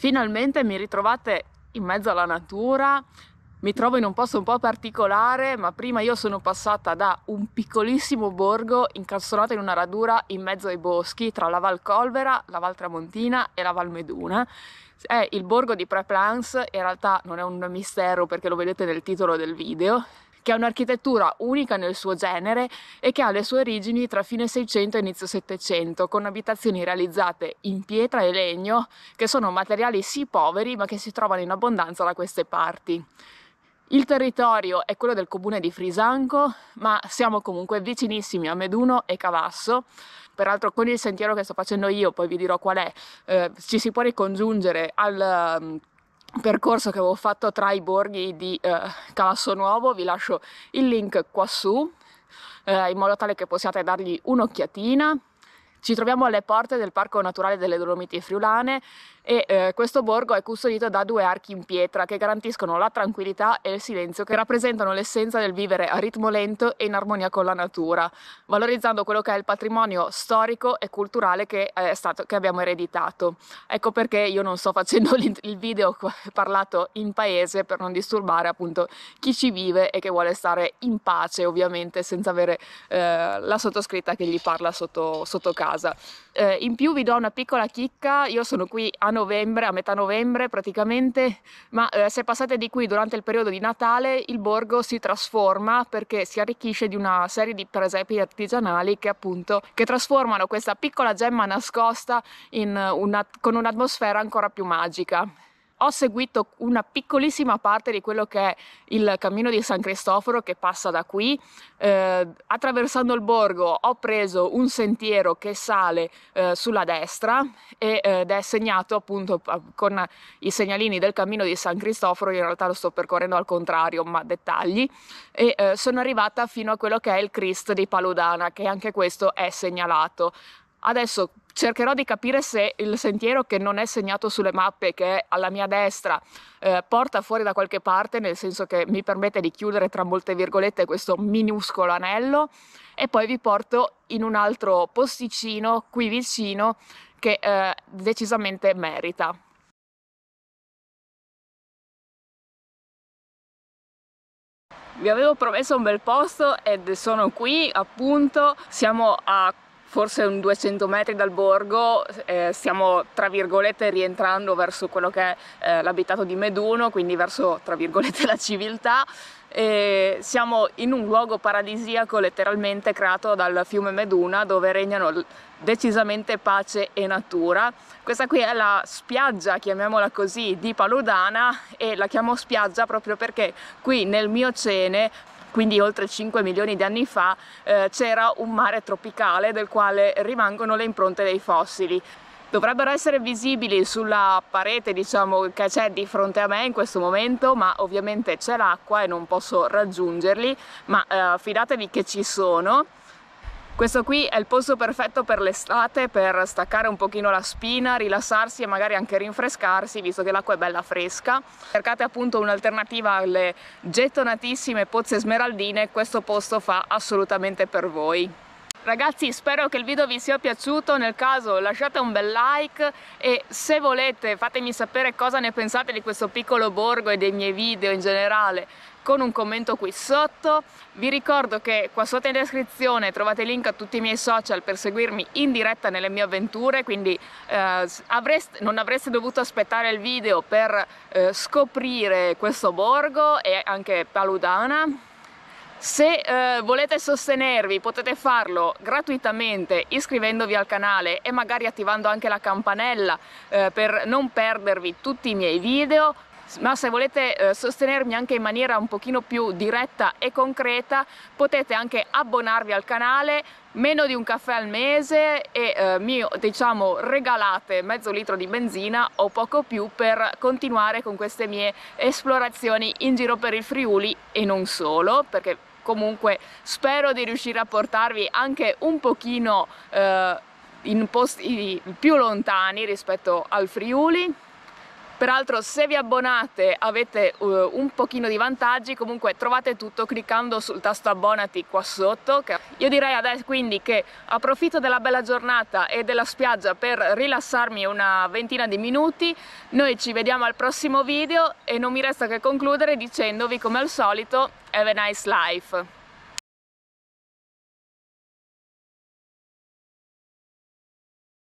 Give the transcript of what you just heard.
Finalmente mi ritrovate in mezzo alla natura, mi trovo in un posto un po' particolare, ma prima io sono passata da un piccolissimo borgo incastonato in una radura in mezzo ai boschi tra la Val Colvera, la Val Tramontina e la Val Meduna. È il borgo di Preplans, in realtà non è un mistero perché lo vedete nel titolo del video, che ha un'architettura unica nel suo genere e che ha le sue origini tra fine 600 e inizio 700, con abitazioni realizzate in pietra e legno, che sono materiali sì poveri ma che si trovano in abbondanza da queste parti. Il territorio è quello del comune di Frisanco, ma siamo comunque vicinissimi a Meduno e Cavasso. Peraltro con il sentiero che sto facendo io, poi vi dirò qual è, eh, ci si può ricongiungere al percorso che avevo fatto tra i borghi di eh, Calasso Nuovo, vi lascio il link qua su eh, in modo tale che possiate dargli un'occhiatina ci troviamo alle porte del Parco Naturale delle Dolomiti Friulane e eh, questo borgo è custodito da due archi in pietra che garantiscono la tranquillità e il silenzio che rappresentano l'essenza del vivere a ritmo lento e in armonia con la natura, valorizzando quello che è il patrimonio storico e culturale che, eh, stato, che abbiamo ereditato. Ecco perché io non sto facendo il video parlato in paese per non disturbare appunto chi ci vive e che vuole stare in pace ovviamente senza avere eh, la sottoscritta che gli parla sotto, sotto casa casa. Eh, in più vi do una piccola chicca, io sono qui a novembre, a metà novembre praticamente, ma eh, se passate di qui durante il periodo di Natale il borgo si trasforma perché si arricchisce di una serie di presepi artigianali che appunto che trasformano questa piccola gemma nascosta una, con un'atmosfera ancora più magica ho seguito una piccolissima parte di quello che è il cammino di San Cristoforo che passa da qui. Eh, attraversando il borgo ho preso un sentiero che sale eh, sulla destra eh, ed è segnato appunto eh, con i segnalini del cammino di San Cristoforo, io in realtà lo sto percorrendo al contrario, ma dettagli, e eh, sono arrivata fino a quello che è il Cristo di Paludana, che anche questo è segnalato. Adesso cercherò di capire se il sentiero che non è segnato sulle mappe, che è alla mia destra, eh, porta fuori da qualche parte, nel senso che mi permette di chiudere tra molte virgolette questo minuscolo anello e poi vi porto in un altro posticino qui vicino che eh, decisamente merita. Vi avevo promesso un bel posto ed sono qui, appunto, siamo a forse un 200 metri dal borgo eh, stiamo tra virgolette rientrando verso quello che è eh, l'abitato di Meduno, quindi verso tra virgolette la civiltà. E siamo in un luogo paradisiaco letteralmente creato dal fiume Meduna dove regnano decisamente pace e natura. Questa qui è la spiaggia, chiamiamola così, di Paludana e la chiamo spiaggia proprio perché qui nel mio cene quindi oltre 5 milioni di anni fa eh, c'era un mare tropicale del quale rimangono le impronte dei fossili. Dovrebbero essere visibili sulla parete diciamo, che c'è di fronte a me in questo momento, ma ovviamente c'è l'acqua e non posso raggiungerli, ma eh, fidatevi che ci sono. Questo qui è il posto perfetto per l'estate, per staccare un pochino la spina, rilassarsi e magari anche rinfrescarsi, visto che l'acqua è bella fresca. Cercate appunto un'alternativa alle gettonatissime pozze smeraldine, questo posto fa assolutamente per voi. Ragazzi spero che il video vi sia piaciuto, nel caso lasciate un bel like e se volete fatemi sapere cosa ne pensate di questo piccolo borgo e dei miei video in generale con un commento qui sotto. Vi ricordo che qua sotto in descrizione trovate link a tutti i miei social per seguirmi in diretta nelle mie avventure, quindi eh, avreste, non avreste dovuto aspettare il video per eh, scoprire questo borgo e anche Paludana. Se eh, volete sostenervi potete farlo gratuitamente iscrivendovi al canale e magari attivando anche la campanella eh, per non perdervi tutti i miei video ma se volete eh, sostenermi anche in maniera un pochino più diretta e concreta potete anche abbonarvi al canale meno di un caffè al mese e eh, mi diciamo regalate mezzo litro di benzina o poco più per continuare con queste mie esplorazioni in giro per il Friuli e non solo perché comunque spero di riuscire a portarvi anche un pochino eh, in posti più lontani rispetto al Friuli Peraltro se vi abbonate avete uh, un pochino di vantaggi, comunque trovate tutto cliccando sul tasto abbonati qua sotto. Io direi adesso quindi che approfitto della bella giornata e della spiaggia per rilassarmi una ventina di minuti. Noi ci vediamo al prossimo video e non mi resta che concludere dicendovi come al solito Have a nice life!